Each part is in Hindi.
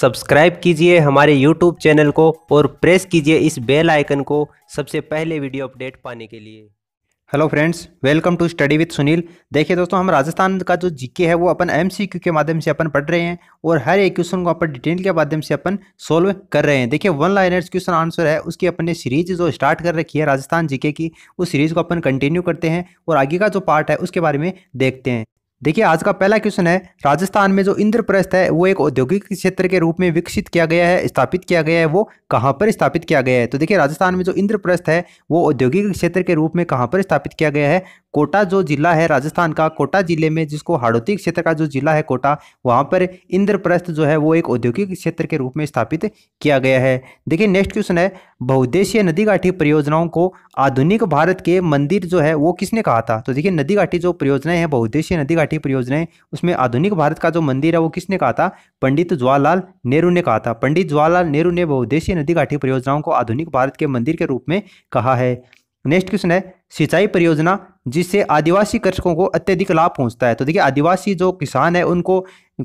सब्सक्राइब कीजिए हमारे यूट्यूब चैनल को और प्रेस कीजिए इस बेल आइकन को सबसे पहले वीडियो अपडेट पाने के लिए hello friends welcome to study with Sunil देखिए दोस्तों हम राजस्थान का जो जीके है वो अपन एमसीक्यू के माध्यम से अपन पढ़ रहे हैं और हर एक क्वेश्चन को अपन डिटेल के माध्यम से अपन सोल्व कर रहे हैं देखिए वन लाइनर्स क्वेश्चन आंसर है उसकी अपन ने सीरीज जो स्टार्ट कर रखी है राजस्थान जीके की उस सीरीज़ को अपन कंटिन्यू करते हैं और आगे का जो पार्ट है उसके बारे में देखते हैं देखिए आज का पहला क्वेश्चन है राजस्थान में जो इंद्रप्रस्थ है वो एक औद्योगिक क्षेत्र के रूप में विकसित किया गया है स्थापित किया गया है वो कहाँ पर स्थापित किया गया है तो देखिए राजस्थान में जो इंद्रप्रस्थ है वो औद्योगिक क्षेत्र के रूप में कहाँ पर स्थापित किया गया है कोटा जो जिला है राजस्थान का कोटा जिले में जिसको हाड़ौती क्षेत्र का जो जिला है कोटा वहाँ पर इंद्रप्रस्थ जो है वो एक औद्योगिक क्षेत्र के रूप में स्थापित किया गया है देखिए नेक्स्ट क्वेश्चन है बहुद्देशीय नदी घाटी परियोजनाओं को आधुनिक भारत के मंदिर जो है वो किसने कहा था तो देखिए नदी घाटी जो परियोजनाएं हैं बहुद्देशीय नदी घाटी छठी परियोजना है उसमें आधुनिक भारत का जो मंदिर है वो किसने कहा था पंडित जवाहरलाल नेहरू ने कहा था पंडित जवाहरलाल नेहरू ने बहुद्देशीय नदी घाटी परियोजनाओं को आधुनिक भारत के मंदिर के रूप में कहा है नेक्स्ट क्वेश्चन है सिंचाई परियोजना जिससे आदिवासी कृषकों को अत्यधिक लाभ पहुंचता है तो देखिए आदिवासी जो किसान है उनको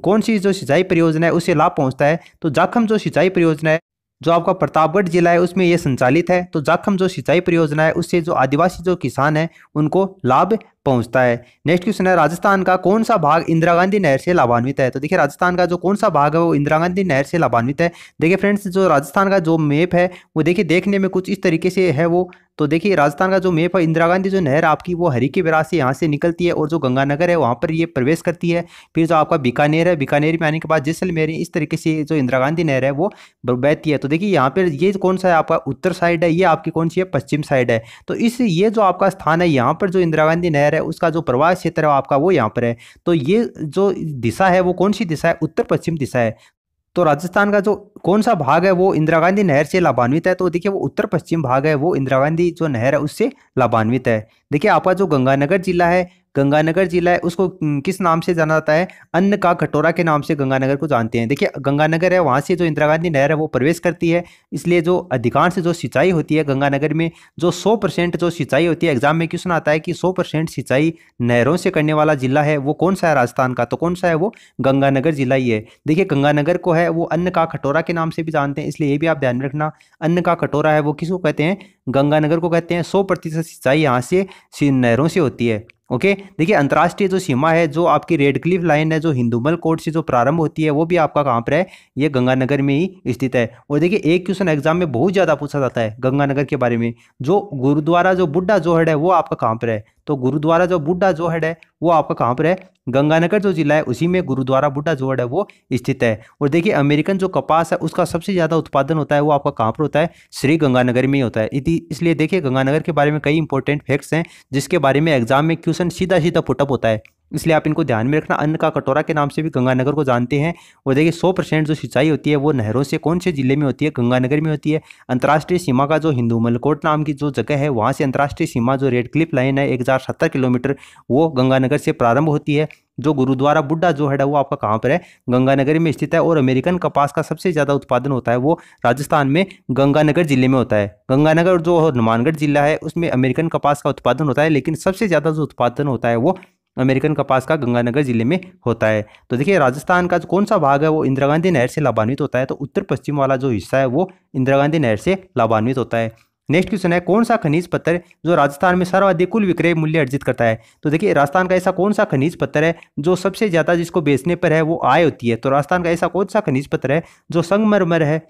कौन सी जो सिंचाई परियोजना है उससे लाभ पहुंचता है तो जाखम जो सिंचाई परियोजना है जो आपका प्रतापगढ़ जिला है उसमें यह संचालित है तो जाखम जो सिंचाई परियोजना है उससे जो आदिवासी जो किसान है उनको लाभ पहुंचता है नेक्स्ट क्वेश्चन है राजस्थान का कौन सा भाग इंदिरा गांधी नहर से लाभान्वित है तो देखिए राजस्थान का जो कौन सा भाग है वो इंदिरा गांधी नहर से लाभान्वित है देखिए फ्रेंड्स जो राजस्थान का जो मैप है वो देखिए देखने में कुछ इस तरीके से है वो तो देखिए राजस्थान का जो मेप है इंदिरा गांधी जो नहर आपकी वो हरी के बिराज यहाँ से निकलती है और जो गंगानगर है वहाँ पर ये प्रवेश करती है फिर जो आपका बीकानेर है बीकानेर में आने के बाद जैसलमेर इस तरीके से जो इंदिरा गांधी नहर है वो बहती है तो देखिए यहाँ पर ये कौन सा है आपका उत्तर साइड है ये आपकी कौन सी है पश्चिम साइड है तो इस ये जो आपका स्थान है यहाँ पर जो इंदिरा गांधी नहर लहर है उसका जो प्रवाह क्षेत्र है आपका वो यहाँ पर है तो ये जो दिशा है वो कौन सी दिशा है उत्तर पश्चिम दिशा है तो राजस्थान का जो कौन सा भाग है वो इंदिरा गांधी नहर से लाभान्वित है तो देखिए वो उत्तर पश्चिम भाग है वो इंदिरा गांधी जो नहर है उससे लाभान्वित है देखिए आपका जो गंगानगर जिला है गंगानगर जिला है उसको किस नाम से जाना जाता है अन्न का कटोरा के नाम से गंगानगर को जानते हैं देखिए गंगानगर है वहाँ से जो इंदिरा गांधी नहर है वो प्रवेश करती है इसलिए जो अधिकांश जो सिंचाई होती है गंगानगर में जो सौ परसेंट जो सिंचाई होती है एग्जाम में क्वेश्चन आता है कि सौ परसेंट सिंचाई नहरों से करने वाला जिला है वो कौन सा है राजस्थान का तो कौन सा है वो गंगानगर जिला ही है देखिए गंगानगर को है वो अन्न का कटोरा के नाम से भी जानते हैं इसलिए ये भी आप ध्यान में रखना अन्न का कटोरा है वो किसको कहते हैं गंगानगर को कहते हैं सौ प्रतिशत सिंचाई यहाँ से नहरों से होती है ओके देखिए अंतर्राष्ट्रीय जो सीमा है जो आपकी रेड क्लिफ लाइन है जो हिंदुमल कोर्ट से जो प्रारंभ होती है वो भी आपका कहाँ पर है ये गंगानगर में ही स्थित है और देखिए एक क्वेश्चन एग्जाम में बहुत ज़्यादा पूछा जाता है गंगानगर के बारे में जो गुरुद्वारा जो बुड्ढा जोहड़ है वो आपका कहाँ पर है तो गुरुद्वारा जो बुढ़ा जोहड़ है वो आपका कहाँ पर है गंगानगर जो जिला है उसी में गुरुद्वारा बुढ़ा जोहड़ है वो स्थित है और देखिए अमेरिकन जो कपास है उसका सबसे ज़्यादा उत्पादन होता है वो आपका कहाँ पर होता है श्री गंगानगर में ही होता है इसलिए देखिए गंगानगर के बारे में कई इंपॉर्टेंट फैक्ट्स हैं जिसके बारे में एग्जाम में क्वेश्चन सीधा सीधा पुटअप होता है इसलिए आप इनको ध्यान में रखना अन्न का कटोरा के नाम से भी गंगानगर को जानते हैं और देखिए सौ परसेंट जो सिंचाई होती है वो नहरों से कौन से ज़िले में होती है गंगानगर में होती है अंतर्राष्ट्रीय सीमा का जो हिंदू मलकोट नाम की जो जगह है वहाँ से अंतर्राष्ट्रीय सीमा जो रेड क्लिप लाइन है एक किलोमीटर वो गंगानगर से प्रारंभ होती है जो गुरुद्वारा बुड्ढा जो है वो आपका कहाँ पर है गंगानगर में स्थित है और अमेरिकन कपास का सबसे ज़्यादा उत्पादन होता है वो राजस्थान में गंगानगर जिले में होता है गंगानगर जो हनुमानगढ़ जिला है उसमें अमेरिकन कपास का उत्पादन होता है लेकिन सबसे ज़्यादा जो उत्पादन होता है वो अमेरिकन कपास का गंगानगर जिले में होता है तो देखिए राजस्थान का जो कौन सा भाग है वो इंदिरा गांधी नहर से लाभान्वित होता है तो उत्तर पश्चिम वाला जो हिस्सा है वो इंदिरा गांधी नहर से लाभान्वित होता है नेक्स्ट क्वेश्चन है कौन सा खनिज पत्थर जो राजस्थान में सर्वाधिक कुल विक्रय मूल्य अर्जित करता है तो देखिए राजस्थान का ऐसा कौन सा खनिज पत्थर है जो सबसे ज़्यादा जिसको बेचने पर है वो आय होती है तो राजस्थान का ऐसा कौन सा खनिज पत्थर है जो संगमरमर है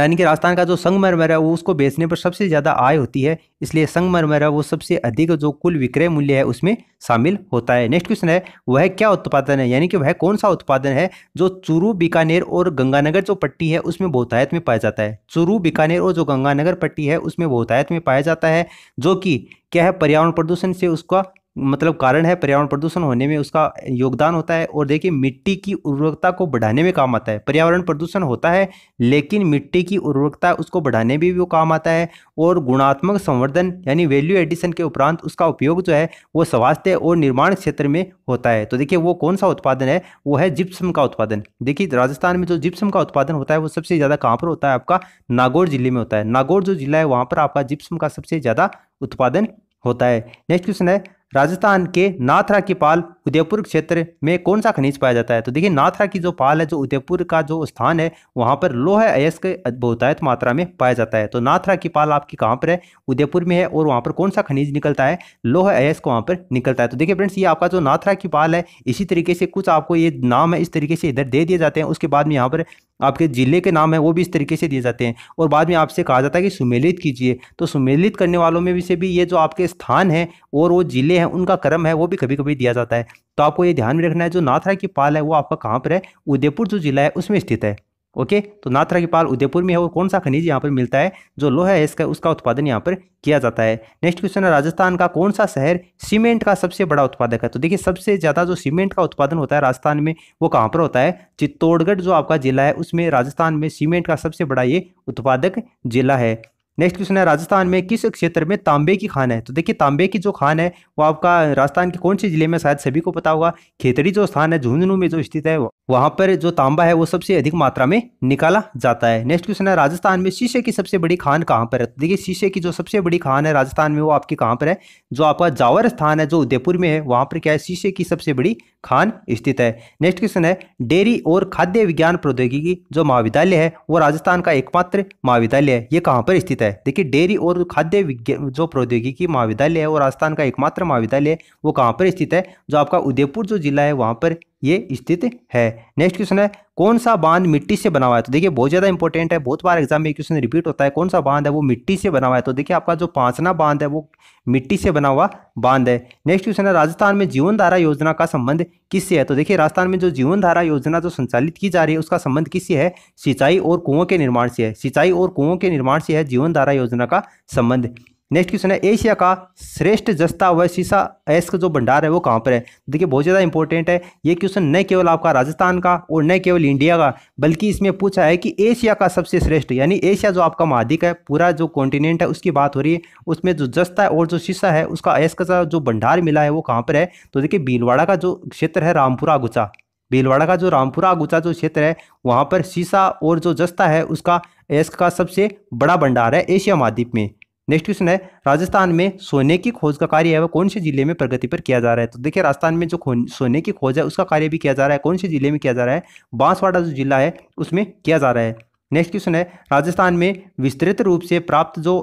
यानी कि राजस्थान का जो संगमरमर है वो उसको बेचने पर सबसे ज़्यादा आय होती है इसलिए संगमरमर है वो सबसे अधिक जो कुल विक्रय मूल्य है उसमें शामिल होता है नेक्स्ट क्वेश्चन है वह क्या उत्पादन है यानी कि वह कौन सा उत्पादन है जो चूरू बीकानेर और गंगानगर जो पट्टी है उसमें बहुतायत में पाया जाता है चूरू बीकानेर और जो गंगानगर पट्टी है उसमें बहुतायत में पाया जाता है जो कि क्या है पर्यावरण प्रदूषण से उसका मतलब कारण है पर्यावरण प्रदूषण होने में उसका योगदान होता है और देखिए मिट्टी की उर्वरकता को बढ़ाने में काम आता है पर्यावरण प्रदूषण होता है लेकिन मिट्टी की उर्वरकता उसको बढ़ाने में भी वो काम आता है और गुणात्मक संवर्धन यानी वैल्यू एडिशन के उपरांत उसका उपयोग जो है वो स्वास्थ्य और निर्माण क्षेत्र में होता है तो देखिए वो कौन सा उत्पादन है वो है जिप्सम का उत्पादन देखिए राजस्थान में जो जिप्सम का उत्पादन होता है वो सबसे ज़्यादा कहाँ पर होता है आपका नागौर जिले में होता है नागौर जो जिला है वहाँ पर आपका जिप्सम का सबसे ज़्यादा उत्पादन होता है नेक्स्ट क्वेश्चन है राजस्थान के नाथरा की पाल उदयपुर क्षेत्र में कौन सा खनिज पाया जाता है तो देखिए नाथरा की जो पाल है जो उदयपुर का जो स्थान है वहाँ पर लोह अयस्क बहुतायत मात्रा में पाया जाता है तो नाथरा की पाल आपकी कहाँ पर है उदयपुर में है और वहाँ पर कौन सा खनिज निकलता है लोह अयस्क वहाँ पर निकलता है तो देखिए फ्रेंड्स ये आपका जो नाथरा की पाल है इसी तरीके से कुछ आपको ये नाम है इस तरीके से इधर दे दिए जाते हैं उसके बाद में यहाँ पर आपके ज़िले के नाम है वो भी इस तरीके से दिए जाते हैं और बाद में आपसे कहा जाता है कि सुमेलित कीजिए तो सुमेलित करने वालों में भी से भी ये जो आपके स्थान है और वो जिले हैं उनका क्रम है वो भी कभी कभी दिया जाता है तो आपको ये ध्यान में रखना है जो नाथरा की पाल है वो आपका कहाँ पर है उदयपुर जो जिला है उसमें स्थित है ओके तो नाथरा की पाल उदयपुर में है वो कौन सा खनिज यहाँ पर मिलता है जो लोह है इसका उसका उत्पादन यहाँ पर किया जाता है नेक्स्ट क्वेश्चन है राजस्थान का कौन सा शहर सीमेंट का सबसे बड़ा उत्पादक है तो देखिए सबसे ज़्यादा जो सीमेंट का उत्पादन होता है राजस्थान में वो कहाँ पर होता है चित्तौड़गढ़ जो आपका जिला है उसमें राजस्थान में सीमेंट का सबसे बड़ा ये उत्पादक जिला है नेक्स्ट क्वेश्चन है राजस्थान में किस क्षेत्र में तांबे की खान है तो देखिए तांबे की जो खान है वो आपका राजस्थान के कौन से जिले में शायद सभी को पता होगा खेतड़ी जो स्थान है झुंझुनू में जो स्थित है वहां पर जो तांबा है वो सबसे अधिक मात्रा में निकाला जाता है नेक्स्ट क्वेश्चन है राजस्थान में शीशे की सबसे बड़ी खान कहाँ पर है तो देखिए शीशे की जो सबसे बड़ी खान है राजस्थान में वो आपकी कहाँ पर है जो आपका जावर स्थान है जो उदयपुर में है वहाँ पर क्या है शीशे की सबसे बड़ी खान स्थित है नेक्स्ट क्वेश्चन है डेयरी और खाद्य विज्ञान प्रौद्योगिकी जो महाविद्यालय है वो राजस्थान का एकमात्र महाविद्यालय है ये कहाँ पर स्थित है देखिए डेयरी और खाद्य जो प्रौद्योगिकी महाविद्यालय है वो राजस्थान का एकमात्र महाविद्यालय है वो कहाँ पर स्थित है जो आपका उदयपुर जो जिला है वहाँ पर ये स्थित है नेक्स्ट क्वेश्चन है कौन सा बांध मिट्टी से बना हुआ है तो देखिए बहुत ज़्यादा इंपॉर्टेंट है बहुत बार एग्जाम में क्वेश्चन रिपीट होता है कौन सा बांध है वो मिट्टी से बना हुआ है तो देखिए आपका जो पांचना बांध है वो मिट्टी से बना हुआ बांध है नेक्स्ट क्वेश्चन है राजस्थान में जीवन धारा योजना का संबंध किससे है तो देखिए राजस्थान में जो जीवन धारा योजना जो संचालित की जा रही है उसका संबंध किससे है सिंचाई और कुओं के निर्माण से है सिंचाई और कुओं के निर्माण से है जीवन धारा योजना का संबंध नेक्स्ट क्वेश्चन है एशिया का श्रेष्ठ जस्ता व शीशा ऐस का जो भंडार है वो कहाँ पर है देखिए बहुत ज़्यादा इंपॉर्टेंट है ये क्वेश्चन न केवल आपका राजस्थान का और न केवल इंडिया का बल्कि इसमें पूछा है कि एशिया का सबसे श्रेष्ठ यानी एशिया जो आपका महाधिक है पूरा जो कॉन्टिनेंट है उसकी बात हो रही है उसमें जो जस्ता और जो शीशा है उसका ऐस का जो भंडार मिला है वो कहाँ पर है तो देखिए भीलवाड़ा का जो क्षेत्र है रामपुरा गुचा भीलवाड़ा का जो रामपुरा गुचा जो क्षेत्र है वहाँ पर शीशा और जो जस्ता है उसका एस्क का सबसे बड़ा भंडार है एशिया महाद्वीप में नेक्स्ट क्वेश्चन है राजस्थान में सोने की खोज का कार्य है वह कौन से जिले में प्रगति पर किया जा रहा है तो देखिए राजस्थान में जो सोने की खोज है उसका कार्य भी किया जा रहा है कौन से जिले में किया जा रहा है बांसवाड़ा जो जिला है उसमें किया जा रहा है नेक्स्ट क्वेश्चन है राजस्थान में विस्तृत रूप से प्राप्त जो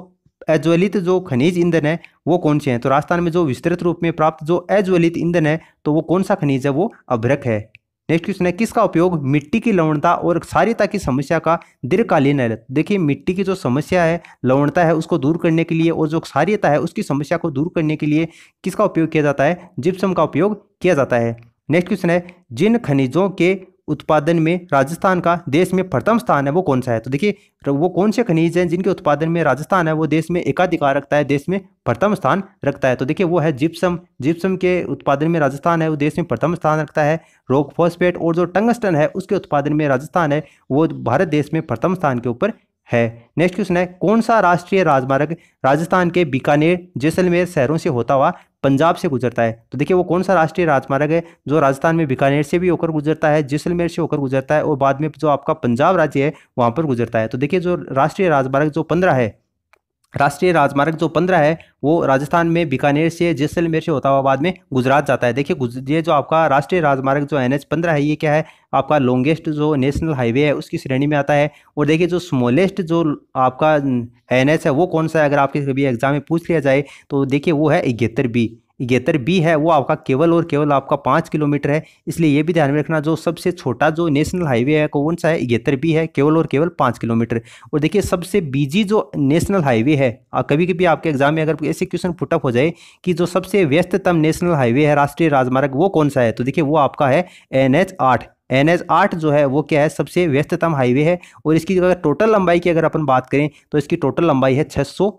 अज्वलित जो खनिज ईंधन है वो कौन से हैं तो राजस्थान में जो विस्तृत रूप में प्राप्त जो अज्वलित ईंधन है तो वो कौन सा खनिज है वो अभ्रक है नेक्स्ट क्वेश्चन है किसका उपयोग मिट्टी की लवणता और क्षारिता की समस्या का दीर्घकालीन देखिए मिट्टी की जो समस्या है लवणता है उसको दूर करने के लिए और जो क्षारियता है उसकी समस्या को दूर करने के लिए किसका उपयोग किया जाता है जिप्सम का उपयोग किया जाता है नेक्स्ट क्वेश्चन है जिन खनिजों के उत्पादन में राजस्थान का देश में प्रथम स्थान है वो कौन सा है तो देखिए वो कौन से खनिज हैं जिनके उत्पादन में राजस्थान है वो देश में एकाधिकार रखता है देश में प्रथम स्थान रखता है तो देखिए वो है जिप्सम जिप्सम के उत्पादन में राजस्थान है वो देश में प्रथम स्थान रखता है रोक फॉस्फेट और जो टंगस्टन है उसके उत्पादन में राजस्थान है वो भारत देश में प्रथम स्थान के ऊपर है नेक्स्ट क्वेश्चन है कौन सा राष्ट्रीय राजमार्ग राजस्थान के बीकानेर जैसलमेर शहरों से होता हुआ पंजाब से गुजरता है तो देखिए वो कौन सा राष्ट्रीय राजमार्ग है जो राजस्थान में बीकानेर से भी होकर गुजरता है जैसलमेर से होकर गुजरता है और बाद में जो आपका पंजाब राज्य है वहाँ पर गुजरता है तो देखिए जो राष्ट्रीय राजमार्ग जो पंद्रह है राष्ट्रीय राजमार्ग जो पंद्रह है वो राजस्थान में बीकानेर से जैसलमेर से होताबाद में गुजरात जाता है देखिए ये जो आपका राष्ट्रीय राजमार्ग जो एन एच पंद्रह है ये क्या है आपका लॉन्गेस्ट जो नेशनल हाईवे है उसकी श्रेणी में आता है और देखिए जो स्मॉलेस्ट जो आपका एन एच है वो कौन सा है अगर आपके कभी एग्जाम में पूछ लिया जाए तो देखिए वो है इकहत्तर बी इगेतर बी है वो आपका केवल और केवल आपका पाँच किलोमीटर है इसलिए ये भी ध्यान में रखना जो सबसे छोटा जो नेशनल हाईवे है कौन सा है इगेतर बी है केवल और केवल पाँच किलोमीटर और देखिए सबसे बीजी जो नेशनल हाईवे है कभी कभी आपके एग्जाम में अगर ऐसे क्वेश्चन पुटअप हो जाए कि जो सबसे व्यस्ततम नेशनल हाईवे है राष्ट्रीय राजमार्ग वो कौन सा है तो देखिए वो आपका है एन एच आठ एन एच आठ जो है वो क्या है सबसे व्यस्ततम हाईवे है और इसकी अगर टोटल लंबाई की अगर अपन बात करें तो इसकी टोटल लंबाई है छः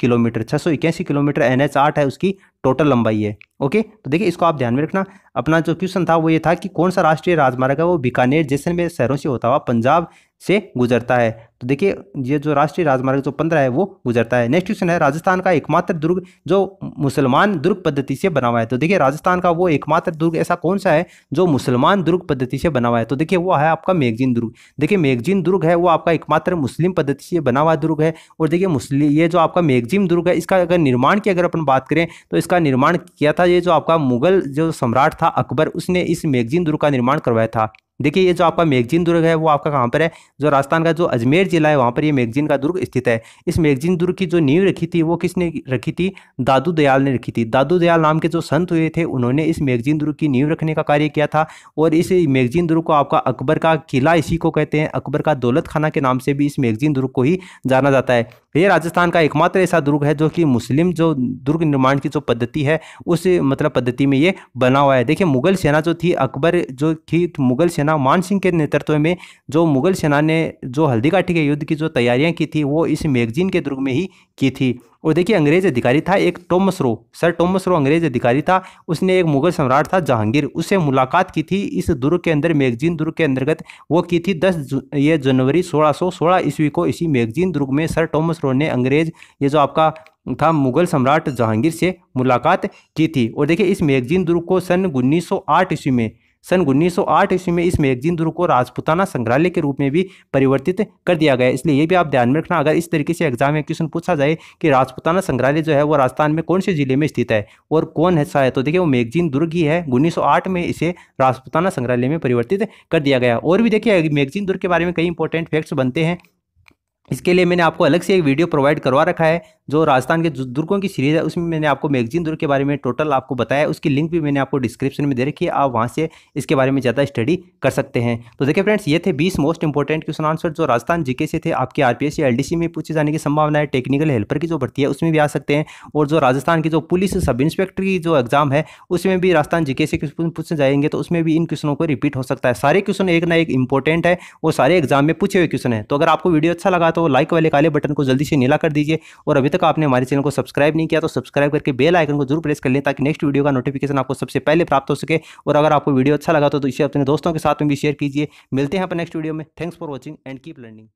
किलोमीटर छः किलोमीटर एन एच आठ है उसकी टोटल लंबाई है ओके तो देखिए इसको आप ध्यान में रखना अपना जो क्वेश्चन था वो ये था कि कौन सा राष्ट्रीय राजमार्ग है वो बीकानेर जैसलमेर शहरों से होता हुआ पंजाब से गुजरता है तो देखिए ये जो राष्ट्रीय राजमार्ग जो पंद्रह है वो गुजरता है नेक्स्ट क्वेश्चन है राजस्थान का एकमात्र दुर्ग जो मुसलमान दुर्ग पद्धति से बना हुआ है तो देखिए राजस्थान का वो एकमात्र दुर्ग ऐसा कौन सा है जो मुसलमान दुर्ग पद्धति से बना हुआ है तो देखिए वो है आपका मेगजीन दुर्ग देखिए मेगजीन दुर्ग है वो आपका एकमात्र मुस्लिम पद्धति से बना हुआ दुर्ग है और देखिए मुस्लिम ये जो आपका मेगजीम दुर्ग है इसका अगर निर्माण की अगर अपन बात करें तो इसका इसका निर्माण किया था ये जो आपका मुगल जो सम्राट था अकबर उसने इस मैगजीन दुर्ग का निर्माण करवाया था देखिए ये जो आपका मैगजीन दुर्ग है वो आपका कहाँ पर है जो राजस्थान का जो अजमेर जिला है वहाँ पर ये मैगजीन का दुर्ग स्थित है इस मैगजीन दुर्ग की जो नींव रखी थी वो किसने रखी थी दादू दयाल ने रखी थी दादू दयाल नाम के जो संत हुए थे उन्होंने इस मेगजीन दुर्ग की नींव रखने का कार्य किया था और इस मैगजीन दुर्ग को आपका अकबर का किला इसी को कहते हैं अकबर का दौलत खाना के नाम से भी इस मैगजीन दुर्ग को ही जाना जाता है तो ये राजस्थान का एकमात्र ऐसा दुर्ग है जो कि मुस्लिम जो दुर्ग निर्माण की जो पद्धति है उस मतलब पद्धति में ये बना हुआ है देखिए मुगल सेना जो थी अकबर जो थी तो मुगल सेना सेना मान सिंह के नेतृत्व में जो मुगल सेना ने जो हल्दीघाटी के युद्ध की जो तैयारियां की थी वो इस मैगजीन के दुर्ग में ही की थी और देखिए अंग्रेज अधिकारी था एक Thomas Roe sir Thomas Roe अंग्रेज अधिकारी था उसने एक मुगल सम्राट था जहांगीर उससे मुलाकात की थी इस दुर्ग के अंदर मैगजीन दुर्ग के अंतर्गत वो की थी दस ये जनवरी 1616 ईस्वी को इसी मैगजीन दुर्ग में सर टोमस रो ने अंग्रेज ये जो आपका था मुगल सम्राट जहांगीर से मुलाकात की थी और देखिए इस मैगजीन दुर्ग को सन 1908 ईस्वी में सन 1908 ईस्वी में इस मैगजीन दुर्ग को राजपुताना संग्रहालय के रूप में भी परिवर्तित कर दिया गया इसलिए ये भी आप ध्यान में रखना अगर इस तरीके से एग्जाम में क्वेश्चन पूछा जाए कि राजपुताना संग्रहालय जो है वो राजस्थान में कौन से जिले में स्थित है और कौन हिस्सा है तो देखिए वो मैगजीन दुर्ग ही है उन्नीस में इसे राजपुताना संग्रहालय में परिवर्तित कर दिया गया और भी देखिए मैगजीन दुर्ग के बारे में कई इंपॉर्टेंट फैक्ट्स बनते हैं इसके लिए मैंने आपको अलग से एक वीडियो प्रोवाइड करवा रखा है जो राजस्थान के दुर्गों की सीरीज़ है उसमें मैंने आपको मैगजीन दुर्ग के बारे में टोटल आपको बताया उसकी लिंक भी मैंने आपको डिस्क्रिप्शन में दे रखी है आप वहाँ से इसके बारे में ज़्यादा स्टडी कर सकते हैं तो देखिए फ्रेंड्स ये थे बीस मोस्ट इंपॉर्टेंट क्वेश्चन आंसर जो राजस्थान जीके से थे आपके आरपीएस या एस में पूछे जाने की संभावना है टेक्निकल हेल्पर की जो भर्ती है उसमें भी आ सकते हैं और जो राजस्थान की जो पुलिस सब इंस्पेक्टर की जो एग्जाम है उसमें भी राजस्थान जीके से पूछे जाएंगे तो उसमें भी इन क्वेश्चनों को रिपीट हो सकता है सारे क्वेश्चन एक ना एक इंपॉर्टेंट है और सारे एग्जाम में पूछे हुए क्वेश्चन है तो अगर आपको वीडियो अच्छा लगा तो लाइक वाले काले बटन को जल्दी से नीला कर दीजिए और अभी तक आपने हमारे चैनल को सब्सक्राइब नहीं किया तो सब्सक्राइब करके बेल आइकन को जरूर प्रेस कर लें ताकि नेक्स्ट वीडियो का नोटिफिकेशन आपको सबसे पहले प्राप्त हो सके और अगर आपको वीडियो अच्छा लगा तो इसे अपने दोस्तों के साथ में भी शेयर कीजिए मिलते हैं अपने नेक्स्ट वीडियो में thanks for watching and keep learning